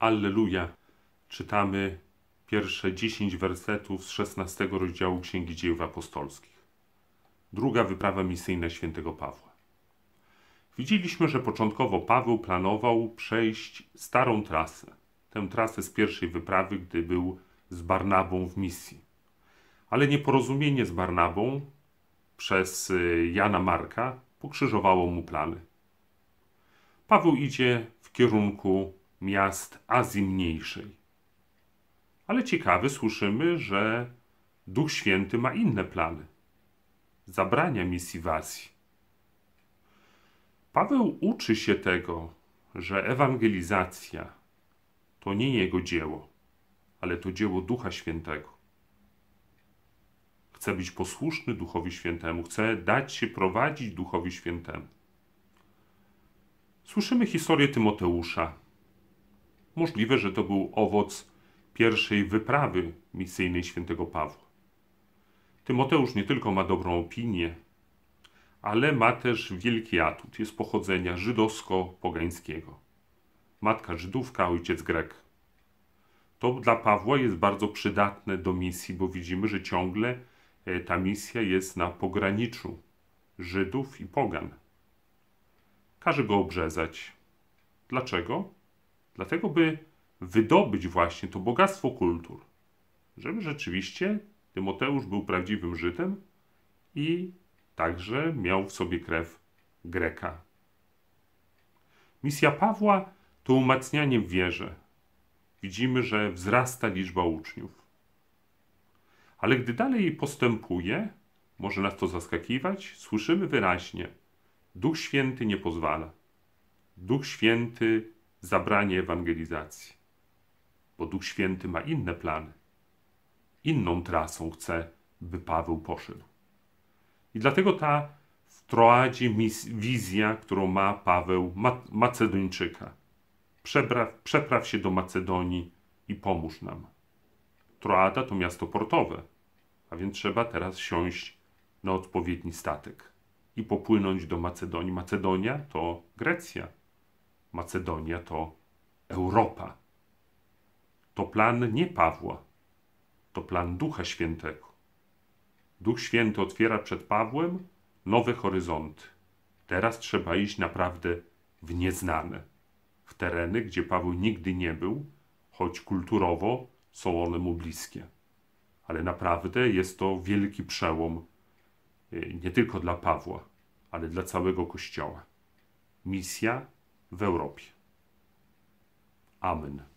Alleluja czytamy pierwsze 10 wersetów z 16 rozdziału Księgi Dziejów Apostolskich. Druga wyprawa misyjna świętego Pawła. Widzieliśmy, że początkowo Paweł planował przejść starą trasę, tę trasę z pierwszej wyprawy, gdy był z Barnabą w misji. Ale nieporozumienie z Barnabą przez y, Jana Marka pokrzyżowało mu plany. Paweł idzie w kierunku miast Azji Mniejszej. Ale ciekawy słyszymy, że Duch Święty ma inne plany. Zabrania misji w Azji. Paweł uczy się tego, że ewangelizacja to nie jego dzieło, ale to dzieło Ducha Świętego. Chce być posłuszny Duchowi Świętemu, chce dać się prowadzić Duchowi Świętemu. Słyszymy historię Tymoteusza, Możliwe, że to był owoc pierwszej wyprawy misyjnej świętego Pawła. Tymoteusz nie tylko ma dobrą opinię, ale ma też wielki atut. Jest pochodzenia żydowsko-pogańskiego. Matka Żydówka, ojciec Grek. To dla Pawła jest bardzo przydatne do misji, bo widzimy, że ciągle e, ta misja jest na pograniczu Żydów i Pogan. Każe go obrzezać. Dlaczego? Dlatego, by wydobyć właśnie to bogactwo kultur, żeby rzeczywiście Tymoteusz był prawdziwym Żydem i także miał w sobie krew Greka. Misja Pawła to umacnianie w wierze. Widzimy, że wzrasta liczba uczniów. Ale gdy dalej postępuje, może nas to zaskakiwać, słyszymy wyraźnie: Duch Święty nie pozwala. Duch Święty zabranie ewangelizacji, bo Duch Święty ma inne plany. Inną trasą chce, by Paweł poszedł. I dlatego ta w Troadzie wizja, którą ma Paweł, Macedończyka. Przepraw, przepraw się do Macedonii i pomóż nam. Troada to miasto portowe, a więc trzeba teraz siąść na odpowiedni statek i popłynąć do Macedonii. Macedonia to Grecja, Macedonia to Europa. To plan nie Pawła, to plan Ducha Świętego. Duch Święty otwiera przed Pawłem nowe horyzonty. Teraz trzeba iść naprawdę w nieznane, w tereny, gdzie Paweł nigdy nie był, choć kulturowo są one mu bliskie. Ale naprawdę jest to wielki przełom y, nie tylko dla Pawła, ale dla całego Kościoła. Misja w Europie. Amen.